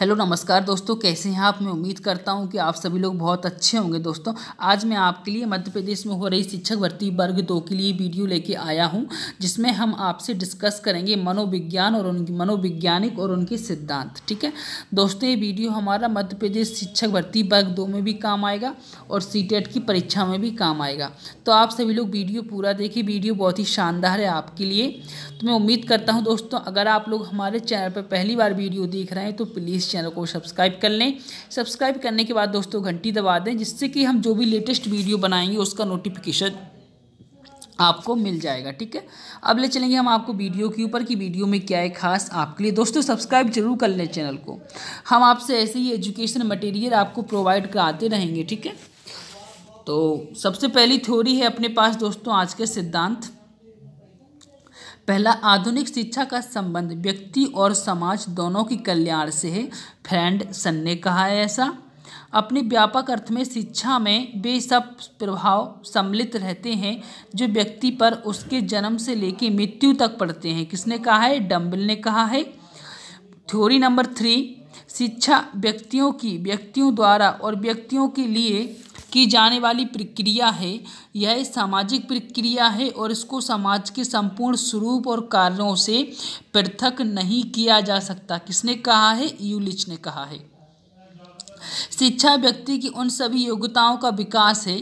hello नमस्कार दोस्तों कैसे हैं आप मैं उम्मीद करता हूं कि आप सभी लोग बहुत अच्छे होंगे दोस्तों आज मैं आपके लिए मध्य प्रदेश में हो रही शिक्षक भर्ती वर्ग दो के लिए वीडियो लेके आया हूं जिसमें हम आपसे डिस्कस करेंगे मनोविज्ञान और उनकी मनोविज्ञानिक और उनके सिद्धांत ठीक है दोस्तों ये वीडियो हमारा मध्य प्रदेश शिक्षक भर्ती वर्ग दो में भी काम आएगा और सी e की परीक्षा में भी काम आएगा तो आप सभी लोग वीडियो पूरा देखिए वीडियो बहुत ही शानदार है आपके लिए तो मैं उम्मीद करता हूँ दोस्तों अगर आप लोग हमारे चैनल पर पहली बार वीडियो देख रहे हैं तो प्लीज़ इस चैनल को सब्सक्राइब कर लें सब्सक्राइब करने के बाद दोस्तों घंटी दबा दें जिससे कि हम जो भी लेटेस्ट वीडियो बनाएंगे उसका नोटिफिकेशन आपको मिल जाएगा ठीक है अब ले चलेंगे हम आपको वीडियो के ऊपर की वीडियो में क्या है खास आपके लिए दोस्तों सब्सक्राइब जरूर कर लें चैनल को हम आपसे ऐसे ही एजुकेशन मटेरियल आपको प्रोवाइड कराते रहेंगे ठीक है तो सबसे पहली थ्योरी है अपने पास दोस्तों आज के सिद्धांत पहला आधुनिक शिक्षा का संबंध व्यक्ति और समाज दोनों की कल्याण से है फ्रेंड सन ने कहा है ऐसा अपने व्यापक अर्थ में शिक्षा में वे सब प्रभाव सम्मिलित रहते हैं जो व्यक्ति पर उसके जन्म से लेकर मृत्यु तक पड़ते हैं किसने कहा है डम्बल ने कहा है थ्योरी नंबर थ्री शिक्षा व्यक्तियों की व्यक्तियों द्वारा और व्यक्तियों के लिए की जाने वाली प्रक्रिया है यह सामाजिक प्रक्रिया है और इसको समाज के संपूर्ण स्वरूप और कार्यों से पृथक नहीं किया जा सकता किसने कहा है यूलिच ने कहा है शिक्षा व्यक्ति की उन सभी योग्यताओं का विकास है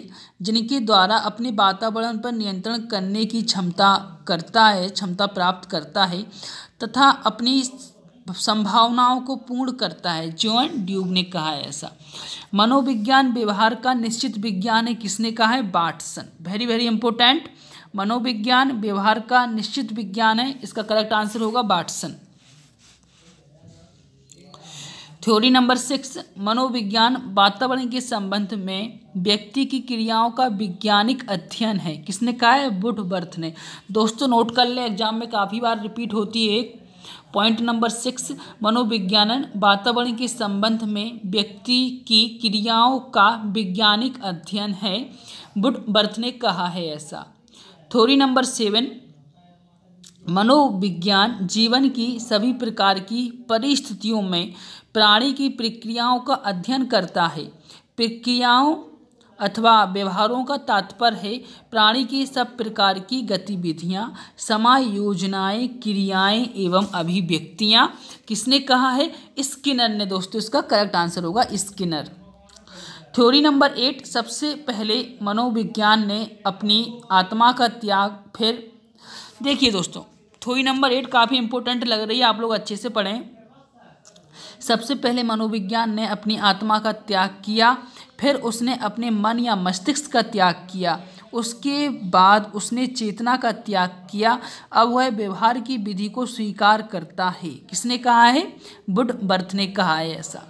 जिनके द्वारा अपने वातावरण पर नियंत्रण करने की क्षमता करता है क्षमता प्राप्त करता है तथा अपनी संभावनाओं को पूर्ण करता है जॉन ड्यूब ने कहा है ऐसा मनोविज्ञान व्यवहार का निश्चित विज्ञान है किसने कहा है बाटसन वेरी वेरी इंपॉर्टेंट मनोविज्ञान व्यवहार का निश्चित विज्ञान है इसका करेक्ट आंसर होगा बाटसन थ्योरी नंबर सिक्स मनोविज्ञान वातावरण के संबंध में व्यक्ति की क्रियाओं का वैज्ञानिक अध्ययन है किसने कहा है बुटबर्थ ने दोस्तों नोट कर लें एग्जाम में काफ़ी बार रिपीट होती है पॉइंट नंबर सिक्स मनोविज्ञानन वातावरण के संबंध में व्यक्ति की क्रियाओं का वैज्ञानिक अध्ययन है बुटबर्थ ने कहा है ऐसा थ्योरी नंबर सेवन मनोविज्ञान जीवन की सभी प्रकार की परिस्थितियों में प्राणी की प्रक्रियाओं का अध्ययन करता है प्रक्रियाओं अथवा व्यवहारों का तात्पर्य है प्राणी की सब प्रकार की गतिविधियाँ समाय योजनाएँ क्रियाएँ एवं अभिव्यक्तियाँ किसने कहा है स्किनर ने दोस्तों इसका करेक्ट आंसर होगा स्किनर थ्योरी नंबर एट सबसे पहले मनोविज्ञान ने अपनी आत्मा का त्याग फिर देखिए दोस्तों थ्योरी नंबर एट काफ़ी इंपॉर्टेंट लग रही है आप लोग अच्छे से पढ़ें सबसे पहले मनोविज्ञान ने अपनी आत्मा का त्याग किया फिर उसने अपने मन या मस्तिष्क का त्याग किया उसके बाद उसने चेतना का त्याग किया अब वह व्यवहार की विधि को स्वीकार करता है किसने कहा है बुढ़ बर्थ ने कहा है ऐसा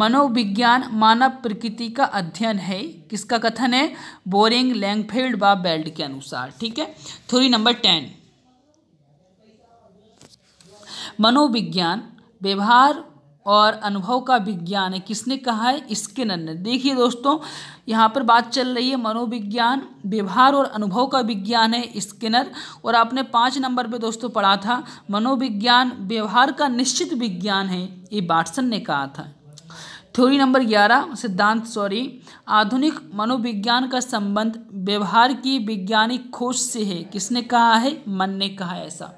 मनोविज्ञान मानव प्रकृति का अध्ययन है किसका कथन है बोरिंग लैंगफेल्ड व बेल्ट के अनुसार ठीक है थ्योरी नंबर टेन मनोविज्ञान व्यवहार और अनुभव का विज्ञान है किसने कहा है स्किनर ने देखिए दोस्तों यहाँ पर बात चल रही है मनोविज्ञान व्यवहार और अनुभव का विज्ञान है स्किनर और आपने पाँच नंबर पे दोस्तों पढ़ा था मनोविज्ञान व्यवहार का निश्चित विज्ञान है ये बाटसन ने कहा था थ्योरी नंबर ग्यारह सिद्धांत सॉरी आधुनिक मनोविज्ञान का संबंध व्यवहार की वैज्ञानिक खोज से है किसने कहा है मन ने कहा ऐसा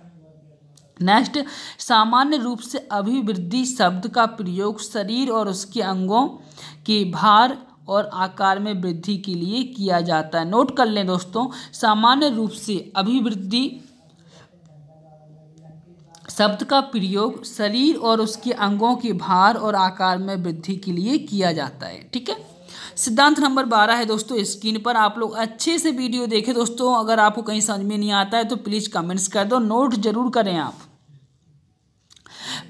नेक्स्ट सामान्य रूप से अभिवृद्धि शब्द का प्रयोग शरीर और उसके अंगों के भार और आकार में वृद्धि के लिए किया जाता है नोट कर लें दोस्तों सामान्य रूप से अभिवृद्धि शब्द का प्रयोग शरीर और उसके अंगों के भार और आकार में वृद्धि के लिए किया जाता है ठीक है सिद्धांत नंबर बारह है दोस्तों स्क्रीन पर आप लोग अच्छे से वीडियो देखें दोस्तों अगर आपको कहीं समझ में नहीं आता है तो प्लीज़ कमेंट्स कर दो नोट जरूर करें आप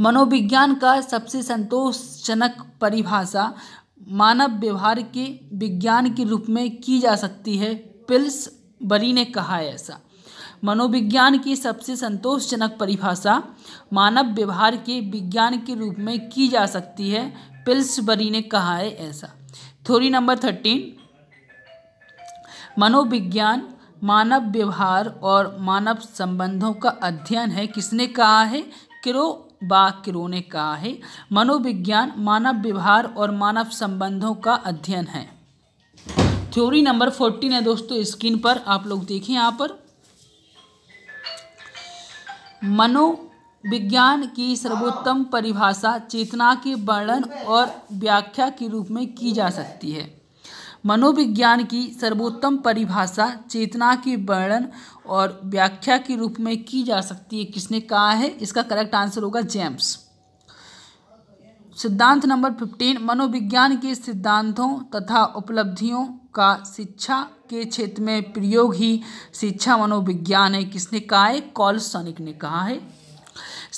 मनोविज्ञान का सबसे संतोषजनक परिभाषा मानव व्यवहार के विज्ञान के रूप में की जा सकती है पिल्स बरी ने कहा है ऐसा मनोविज्ञान की सबसे संतोषजनक परिभाषा मानव व्यवहार के विज्ञान के रूप में की जा सकती है पिल्स बरी ने कहा है ऐसा थ्योरी नंबर थर्टीन मनोविज्ञान मानव व्यवहार और मानव संबंधों का अध्ययन है किसने कहा है किरो बा किरो ने कहा है मनोविज्ञान मानव व्यवहार और मानव संबंधों का अध्ययन है थ्योरी नंबर फोर्टीन है दोस्तों स्क्रीन पर आप लोग देखें यहाँ पर मनो विज्ञान की सर्वोत्तम परिभाषा चेतना के वर्णन और व्याख्या के रूप में की जा सकती है मनोविज्ञान की सर्वोत्तम परिभाषा चेतना के वर्णन और व्याख्या के रूप में की जा सकती है किसने कहा है इसका करेक्ट आंसर होगा जेम्स सिद्धांत नंबर फिफ्टीन मनोविज्ञान के सिद्धांतों तथा उपलब्धियों का शिक्षा के क्षेत्र में प्रयोग ही शिक्षा मनोविज्ञान है किसने कहा है कॉल सोनिक ने कहा है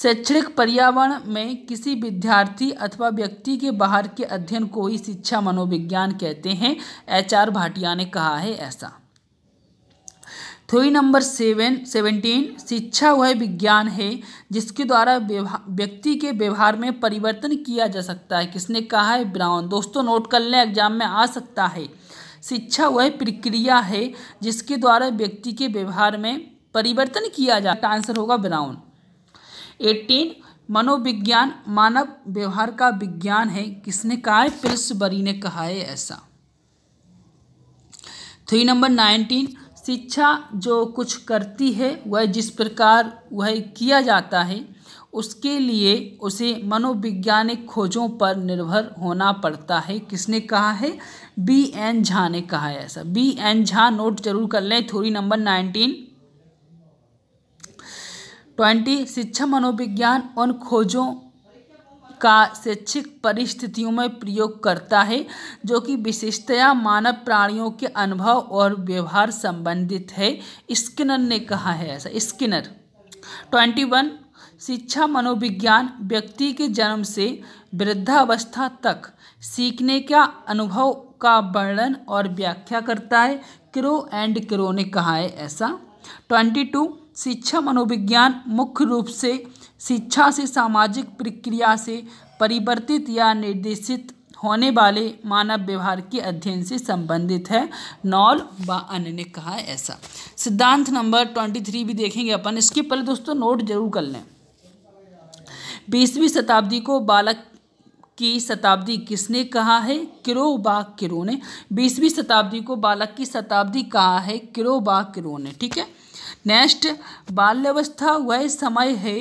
शैक्षणिक पर्यावरण में किसी विद्यार्थी अथवा व्यक्ति के बाहर के अध्ययन को ही शिक्षा मनोविज्ञान कहते हैं एच आर भाटिया ने कहा है ऐसा थोड़ी नंबर सेवन सेवनटीन शिक्षा वह विज्ञान है जिसके द्वारा व्यक्ति के व्यवहार में परिवर्तन किया जा सकता है किसने कहा है ब्राउन दोस्तों नोट कर लें एग्जाम में आ सकता है शिक्षा वह प्रक्रिया है जिसके द्वारा व्यक्ति के व्यवहार में परिवर्तन किया जाता आंसर होगा ब्राउन एटीन मनोविज्ञान मानव व्यवहार का विज्ञान है किसने कहा है बरी ने कहा है ऐसा थ्री नंबर नाइनटीन शिक्षा जो कुछ करती है वह जिस प्रकार वह किया जाता है उसके लिए उसे मनोविज्ञानिक खोजों पर निर्भर होना पड़ता है किसने कहा है बी एन झा ने कहा है ऐसा बी एन झा नोट जरूर कर लें थोड़ी नंबर नाइनटीन ट्वेंटी शिक्षा मनोविज्ञान उन खोजों का शैक्षिक परिस्थितियों में प्रयोग करता है जो कि विशेषतया मानव प्राणियों के अनुभव और व्यवहार संबंधित है स्किनर ने कहा है ऐसा स्किनर ट्वेंटी वन शिक्षा मनोविज्ञान व्यक्ति के जन्म से वृद्धावस्था तक सीखने का अनुभव का वर्णन और व्याख्या करता है क्रो एंड क्रो ने कहा है ऐसा ट्वेंटी टू शिक्षा मनोविज्ञान मुख्य रूप से शिक्षा से सामाजिक प्रक्रिया से परिवर्तित या निर्देशित होने वाले मानव व्यवहार के अध्ययन से संबंधित है नॉल व अन्य ने कहा है ऐसा सिद्धांत नंबर ट्वेंटी थ्री भी देखेंगे अपन इसके पहले दोस्तों नोट जरूर कर लें बीसवीं शताब्दी को बालक की शताब्दी किसने कहा है किरो बा किरो ने बीसवीं शताब्दी को बालक की शताब्दी कहा है किरो बा किरो ने ठीक है नेक्स्ट बाल्यावस्था वह समय है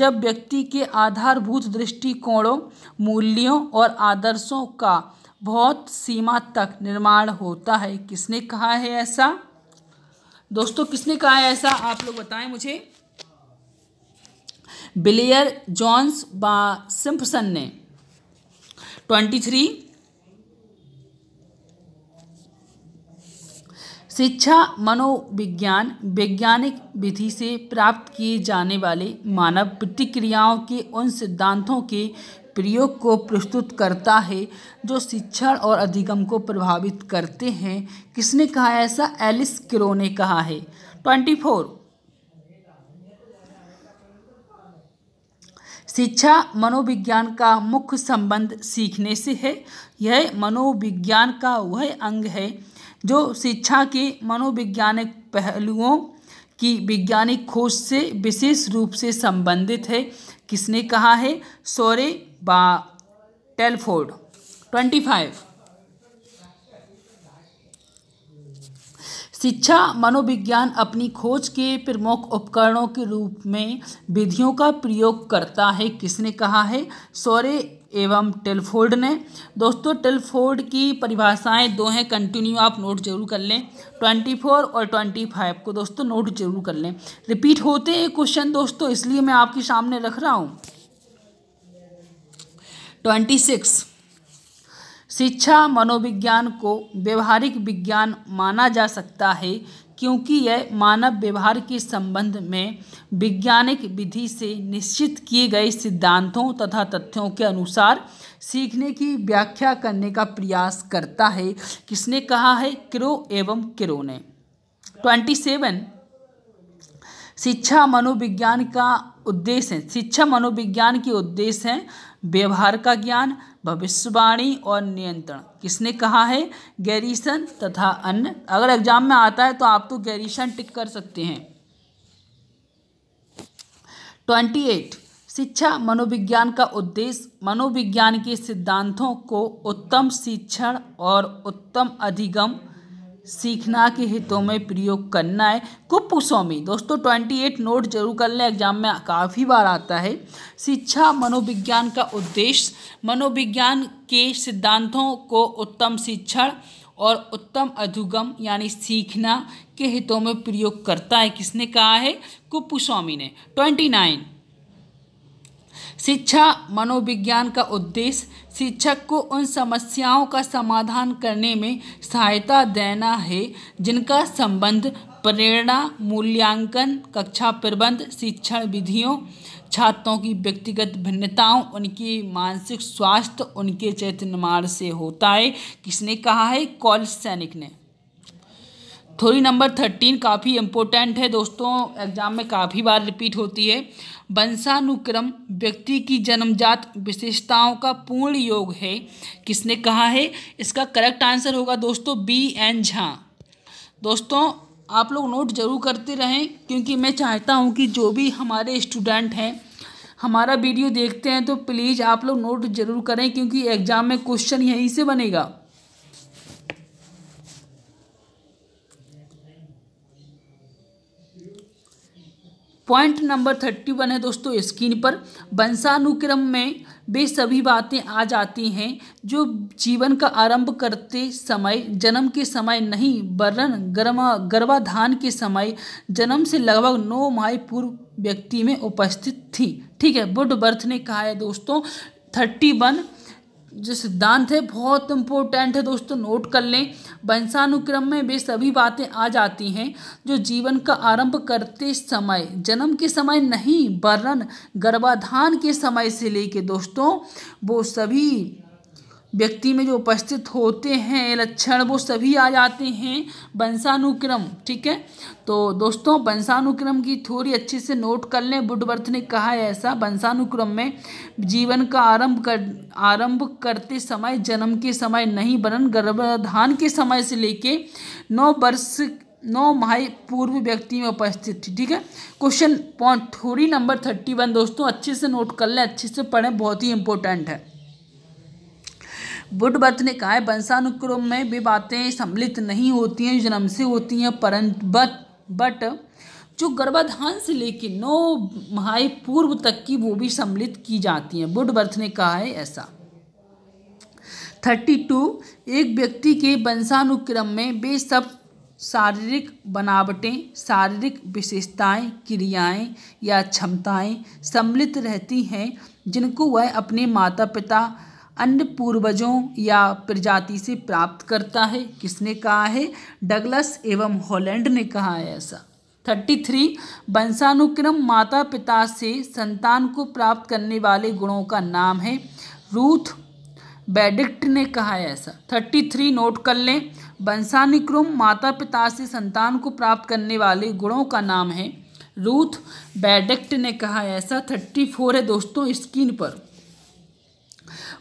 जब व्यक्ति के आधारभूत दृष्टिकोणों मूल्यों और आदर्शों का बहुत सीमा तक निर्माण होता है किसने कहा है ऐसा दोस्तों किसने कहा है ऐसा आप लोग बताएं मुझे बिलियर जॉन्स बा सिम्पसन ने ट्वेंटी थ्री शिक्षा मनोविज्ञान वैज्ञानिक विधि से प्राप्त किए जाने वाले मानव प्रतिक्रियाओं के उन सिद्धांतों के प्रयोग को प्रस्तुत करता है जो शिक्षण और अधिगम को प्रभावित करते हैं किसने कहा ऐसा एलिस क्रो ने कहा है ट्वेंटी फोर शिक्षा मनोविज्ञान का मुख्य संबंध सीखने से है यह मनोविज्ञान का वह अंग है जो शिक्षा के मनोविज्ञानिक पहलुओं की वैज्ञानिक खोज से विशेष रूप से संबंधित है किसने कहा है सोरे बा टेलफोर्ड ट्वेंटी फाइव शिक्षा मनोविज्ञान अपनी खोज के प्रमुख उपकरणों के रूप में विधियों का प्रयोग करता है किसने कहा है सोरे एवं टेलफोर्ड ने दोस्तों टेलफोर्ड की परिभाषाएं दो हैं कंटिन्यू आप नोट जरूर कर लें ट्वेंटी फोर और ट्वेंटी फाइव को दोस्तों नोट जरूर कर लें रिपीट होते हैं क्वेश्चन दोस्तों इसलिए मैं आपके सामने रख रहा हूँ ट्वेंटी सिक्स शिक्षा मनोविज्ञान को व्यवहारिक विज्ञान माना जा सकता है क्योंकि यह मानव व्यवहार के संबंध में वैज्ञानिक विधि से निश्चित किए गए सिद्धांतों तथा तथ्यों के अनुसार सीखने की व्याख्या करने का प्रयास करता है किसने कहा है क्रो एवं किरो ने ट्वेंटी सेवन शिक्षा मनोविज्ञान का उद्देश्य शिक्षा मनोविज्ञान के उद्देश्य हैं व्यवहार का ज्ञान भविष्यवाणी और नियंत्रण किसने कहा है गैरिसन तथा अन्य अगर एग्जाम में आता है तो आप तो गैरिसन टिक कर सकते हैं ट्वेंटी एट शिक्षा मनोविज्ञान का उद्देश्य मनोविज्ञान के सिद्धांतों को उत्तम शिक्षण और उत्तम अधिगम सीखना के हितों में प्रयोग करना है कुपुस्वामी दोस्तों ट्वेंटी एट नोट जरूर कर लें एग्जाम में काफ़ी बार आता है शिक्षा मनोविज्ञान का उद्देश्य मनोविज्ञान के सिद्धांतों को उत्तम शिक्षण और उत्तम अधुगम यानी सीखना के हितों में प्रयोग करता है किसने कहा है कुपुस्वामी ने ट्वेंटी नाइन शिक्षा मनोविज्ञान का उद्देश्य शिक्षक को उन समस्याओं का समाधान करने में सहायता देना है जिनका संबंध प्रेरणा मूल्यांकन कक्षा प्रबंध शिक्षण विधियों छात्रों की व्यक्तिगत भिन्नताओं उनकी मानसिक स्वास्थ्य उनके चैतन्य मार्ग से होता है किसने कहा है कॉल सैनिक ने थोड़ी नंबर थर्टीन काफ़ी इम्पोर्टेंट है दोस्तों एग्जाम में काफ़ी बार रिपीट होती है वंशानुक्रम व्यक्ति की जन्मजात विशेषताओं का पूर्ण योग है किसने कहा है इसका करेक्ट आंसर होगा दोस्तों बी एन झा दोस्तों आप लोग नोट जरूर करते रहें क्योंकि मैं चाहता हूं कि जो भी हमारे स्टूडेंट हैं हमारा वीडियो देखते हैं तो प्लीज़ आप लोग नोट जरूर करें क्योंकि एग्ज़ाम में क्वेश्चन यहीं से बनेगा पॉइंट नंबर थर्टी वन है दोस्तों स्क्रीन पर वंशानुक्रम में वे सभी बातें आ जाती हैं जो जीवन का आरंभ करते समय जन्म के समय नहीं वर्ण गर्मा गर्भाधान के समय जन्म से लगभग नौ माह पूर्व व्यक्ति में उपस्थित थी ठीक है बुड बर्थ ने कहा है दोस्तों थर्टी वन जो सिद्धांत है बहुत इम्पोर्टेंट है दोस्तों नोट कर लें वंशानुक्रम में वे सभी बातें आ जाती हैं जो जीवन का आरंभ करते समय जन्म के समय नहीं वर्ण गर्भाधान के समय से लेके दोस्तों वो सभी व्यक्ति में जो उपस्थित होते हैं लक्षण वो सभी आ जाते हैं वंशानुक्रम ठीक है तो दोस्तों वंशानुक्रम की थोड़ी अच्छे से नोट कर लें बुडवर्थ ने कहा है ऐसा वंशानुक्रम में जीवन का आरंभ कर आरंभ करते समय जन्म के समय नहीं बनन गर्भाधान के समय से लेके नौ वर्ष नौ माह पूर्व व्यक्ति में उपस्थित थी ठीक है क्वेश्चन पॉइंट थोड़ी नंबर थर्टी वन दोस्तों अच्छे से नोट कर लें अच्छे से पढ़ें बहुत ही इंपॉर्टेंट है बुद्धवत ने कहा है वंशानुक्रम में भी बातें सम्मिलित नहीं होती हैं जन्म से होती हैं परंतु बट बट जो गर्भाधान से लेकर नौ महाय पूर्व तक की वो भी सम्मिलित की जाती हैं बुद्धवर्थ ने कहा है ऐसा थर्टी टू एक व्यक्ति के वंशानुक्रम में वे सब शारीरिक बनावटें शारीरिक विशेषताएं क्रियाएं या क्षमताएं सम्मिलित रहती हैं जिनको वह अपने माता पिता अन्य पूर्वजों या प्रजाति से प्राप्त करता है किसने कहा है डगलस एवं हॉलैंड ने कहा है ऐसा थर्टी थ्री वंशानुक्रम माता पिता से संतान को प्राप्त करने वाले गुणों का नाम है रूथ बेडिक्ट ने कहा है ऐसा थर्टी थ्री नोट कर लें वंशानुक्रम माता पिता से संतान को प्राप्त करने वाले गुणों का नाम है रूथ बेडिक्ट ने कहा है ऐसा थर्टी फोर है दोस्तों स्क्रीन पर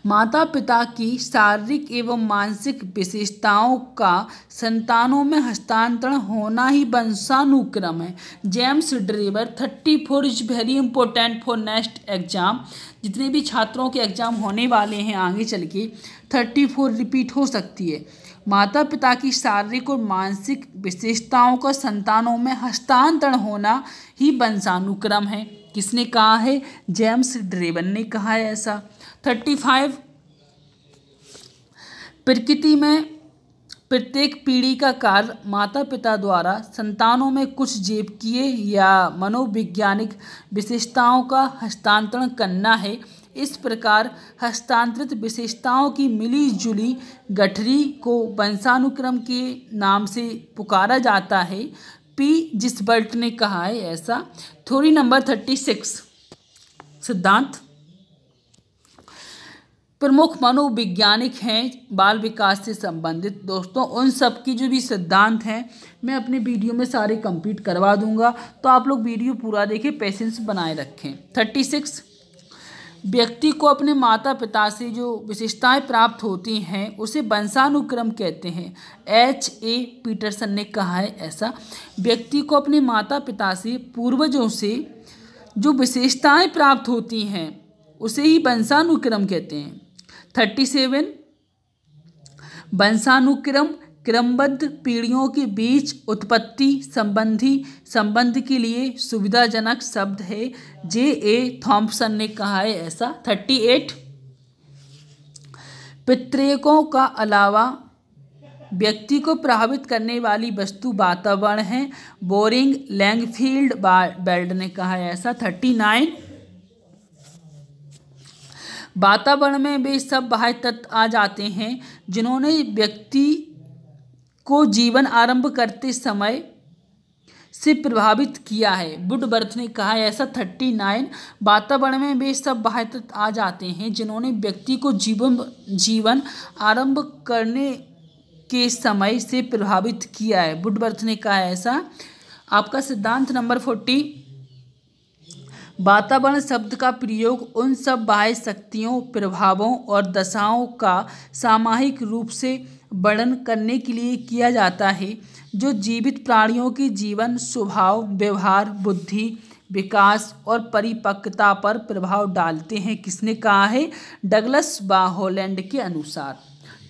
माता पिता की शारीरिक एवं मानसिक विशेषताओं का संतानों में हस्तांतरण होना ही वंशानुक्रम है James Drever thirty four is very important for next exam जितने भी छात्रों के एग्जाम होने वाले हैं आगे चल के थर्टी फोर रिपीट हो सकती है माता पिता की शारीरिक और मानसिक विशेषताओं का संतानों में हस्तांतरण होना ही वंशानुक्रम है किसने कहा है जेम्स ड्रेवन ने कहा है ऐसा थर्टी फाइव प्रकृति में प्रत्येक पीढ़ी का कार्य माता पिता द्वारा संतानों में कुछ किए या मनोवैज्ञानिक विशेषताओं का हस्तांतरण करना है इस प्रकार हस्तांतरित विशेषताओं की मिली जुली गठरी को वंशानुक्रम के नाम से पुकारा जाता है पी जिसबर्ट ने कहा है ऐसा थ्योरी नंबर थर्टी सिक्स सिद्धांत प्रमुख मनोवैज्ञानिक हैं बाल विकास से संबंधित दोस्तों उन सब की जो भी सिद्धांत हैं मैं अपने वीडियो में सारे कंप्लीट करवा दूंगा तो आप लोग वीडियो पूरा देखें पेशेंस बनाए रखें थर्टी सिक्स व्यक्ति को अपने माता पिता से जो विशेषताएं प्राप्त होती हैं उसे वंशानुक्रम कहते हैं एच ए पीटरसन ने कहा है ऐसा व्यक्ति को अपने माता पिता से पूर्वजों से जो विशेषताएं प्राप्त होती हैं उसे ही वंशानुक्रम कहते हैं थर्टी सेवन वंशानुक्रम क्रमबद्ध पीढ़ियों के बीच उत्पत्ति संबंधी संबंध के लिए सुविधाजनक शब्द है जे ए थॉम्पसन ने कहा है ऐसा थर्टी एट पितृकों का अलावा व्यक्ति को प्रभावित करने वाली वस्तु वातावरण है बोरिंग लैंगफील्ड बेल्ट ने कहा है ऐसा थर्टी नाइन वातावरण में वे सब बाह्य तत्व आ जाते हैं जिन्होंने व्यक्ति को जीवन आरंभ करते समय से प्रभावित किया है बर्थ ने कहा ऐसा थर्टी नाइन वातावरण में वे सब बाह्य तत्व आ जाते हैं जिन्होंने व्यक्ति को जीवन जीवन आरंभ करने के समय से प्रभावित किया है बर्थ ने कहा ऐसा आपका सिद्धांत नंबर फोर्टी वातावरण शब्द का प्रयोग उन सब बाह्य शक्तियों प्रभावों और दशाओं का सामाहिक रूप से वर्णन करने के लिए किया जाता है जो जीवित प्राणियों के जीवन स्वभाव व्यवहार बुद्धि विकास और परिपक्वता पर प्रभाव डालते हैं किसने कहा है डगलस बा होलैंड के अनुसार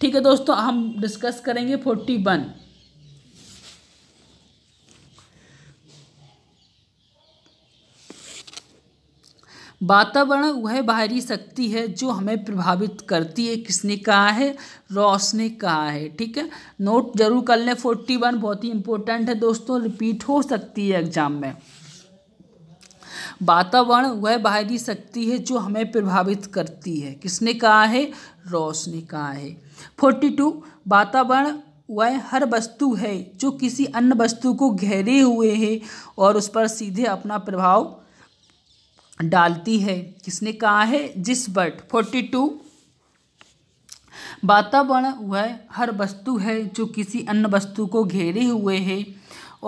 ठीक है दोस्तों हम डिस्कस करेंगे फोर्टी वन वातावरण वह बाहरी शक्ति है जो हमें प्रभावित करती है किसने कहा है रॉस ने कहा है ठीक है नोट जरूर कर लें फोर्टी वन बहुत ही इंपॉर्टेंट है दोस्तों रिपीट हो सकती है एग्जाम में वातावरण वह बाहरी शक्ति है जो हमें प्रभावित करती है किसने कहा है रॉस ने कहा है फोर्टी टू वातावरण वह हर वस्तु है जो किसी अन्य वस्तु को घेरे हुए है और उस पर सीधे अपना प्रभाव डालती है किसने कहा है जिस बट फोर्टी टू वातावरण वह हर वस्तु है जो किसी अन्य वस्तु को घेरे हुए है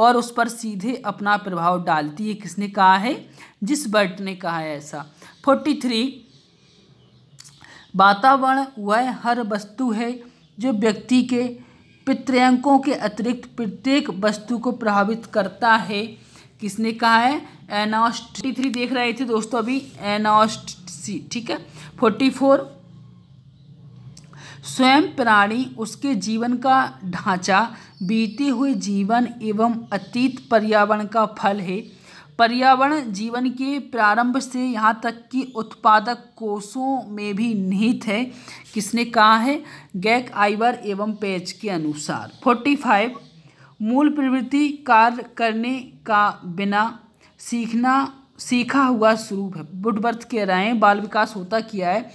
और उस पर सीधे अपना प्रभाव डालती है किसने कहा है जिस बर्ट ने कहा है ऐसा फोर्टी थ्री वातावरण वह हर वस्तु है जो व्यक्ति के पित्रयांकों के अतिरिक्त प्रत्येक वस्तु को प्रभावित करता है किसने कहा है एनास्टी थ्री देख रहे थे दोस्तों अभी एनॉस्टी ठीक है फोर्टी फोर स्वयं प्राणी उसके जीवन का ढांचा बीते हुए जीवन एवं अतीत पर्यावरण का फल है पर्यावरण जीवन के प्रारंभ से यहाँ तक कि उत्पादक कोषों में भी निहित है किसने कहा है गैक आइवर एवं पेज के अनुसार फोर्टी फाइव मूल प्रवृत्ति कार्य करने का बिना सीखना सीखा हुआ स्वरूप है बुटबर्थ कह रहे हैं बाल विकास होता किया है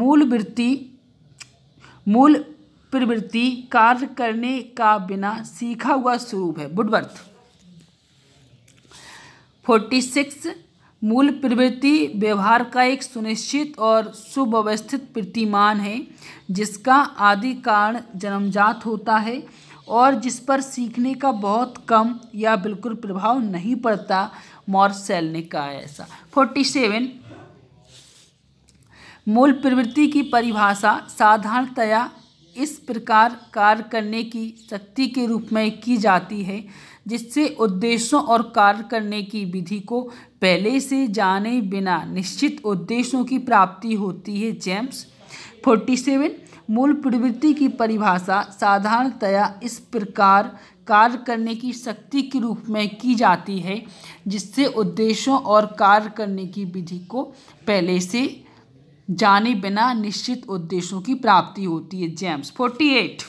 मूल वृत्ति मूल प्रवृत्ति कार्य करने का बिना सीखा हुआ स्वरूप है बुटबर्थ फोर्टी सिक्स मूल प्रवृत्ति व्यवहार का एक सुनिश्चित और सुव्यवस्थित प्रतिमान है जिसका आदि कारण जन्मजात होता है और जिस पर सीखने का बहुत कम या बिल्कुल प्रभाव नहीं पड़ता मॉर्सेल ने कहा ऐसा फोर्टी सेवन मूल प्रवृत्ति की परिभाषा साधारणतया इस प्रकार कार्य करने की शक्ति के रूप में की जाती है जिससे उद्देश्यों और कार्य करने की विधि को पहले से जाने बिना निश्चित उद्देश्यों की प्राप्ति होती है जेम्स फोर्टी सेवन मूल प्रवृत्ति की परिभाषा साधारणतया इस प्रकार कार्य करने की शक्ति के रूप में की जाती है जिससे उद्देश्यों और कार्य करने की विधि को पहले से जाने बिना निश्चित उद्देश्यों की प्राप्ति होती है जेम्स फोर्टी एट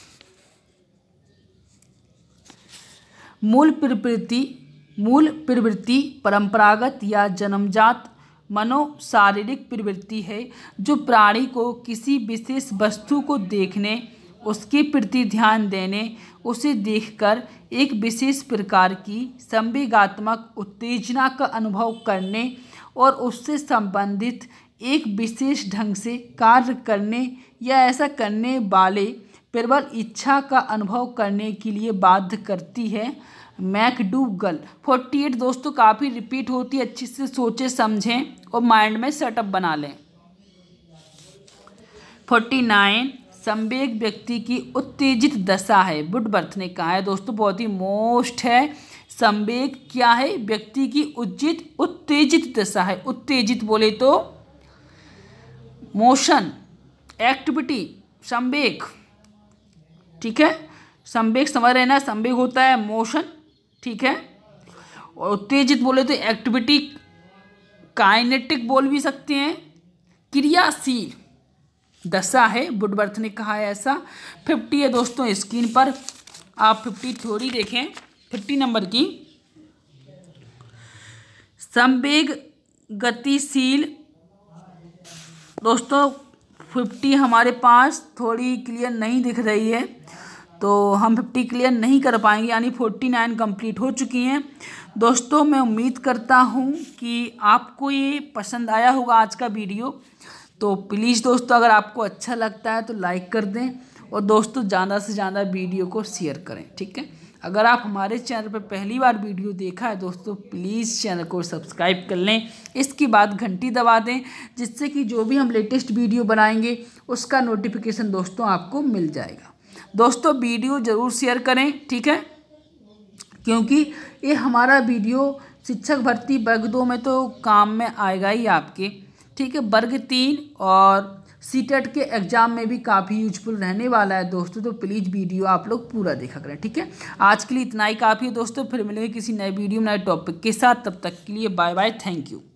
मूल प्रवृत्ति मूल प्रवृत्ति परंपरागत या जन्मजात मनो शारीरिक प्रवृत्ति है जो प्राणी को किसी विशेष वस्तु को देखने उसके प्रति ध्यान देने उसे देखकर एक विशेष प्रकार की संवेगात्मक उत्तेजना का अनुभव करने और उससे संबंधित एक विशेष ढंग से कार्य करने या ऐसा करने वाले प्रबल इच्छा का अनुभव करने के लिए बाध्य करती है मैकडूगल फोर्टी एट दोस्तों काफ़ी रिपीट होती है अच्छे से सोचे समझें और माइंड में सेटअप बना लें फोर्टी नाइन संवेग व्यक्ति की उत्तेजित दशा है बुड बर्थ ने कहा है दोस्तों बहुत ही मोस्ट है संवेग क्या है व्यक्ति की उचित उत्तेजित दशा है उत्तेजित बोले तो मोशन एक्टिविटी संवेग ठीक है संवेग समझ रहे ना संवेग होता है मोशन ठीक है और उत्तेजित बोले तो एक्टिविटी काइनेटिक बोल भी सकते हैं क्रियाशील दशा है बुडबर्थ ने कहा है ऐसा फिफ्टी है दोस्तों स्क्रीन पर आप फिफ्टी थ्योरी देखें फिफ्टी नंबर की संवेग गतिशील दोस्तों फिफ्टी हमारे पास थोड़ी क्लियर नहीं दिख रही है तो हम फिफ्टी क्लियर नहीं कर पाएंगे यानी फोर्टी नाइन कम्प्लीट हो चुकी हैं दोस्तों मैं उम्मीद करता हूँ कि आपको ये पसंद आया होगा आज का वीडियो तो प्लीज़ दोस्तों अगर आपको अच्छा लगता है तो लाइक कर दें और दोस्तों ज़्यादा से ज़्यादा वीडियो को शेयर करें ठीक है अगर आप हमारे चैनल पर पहली बार वीडियो देखा है दोस्तों प्लीज़ चैनल को सब्सक्राइब कर लें इसके बाद घंटी दबा दें जिससे कि जो भी हम लेटेस्ट वीडियो बनाएंगे उसका नोटिफिकेशन दोस्तों आपको मिल जाएगा दोस्तों वीडियो ज़रूर शेयर करें ठीक है क्योंकि ये हमारा वीडियो शिक्षक भर्ती वर्ग दो में तो काम में आएगा ही आपके ठीक है वर्ग तीन और सी टेट e के एग्ज़ाम में भी काफ़ी यूजफुल रहने वाला है दोस्तों तो प्लीज़ वीडियो आप लोग पूरा देखा करें ठीक है आज के लिए इतना ही काफ़ी है दोस्तों फिर मिलेंगे किसी नए वीडियो नए टॉपिक के साथ तब तक के लिए बाय बाय थैंक यू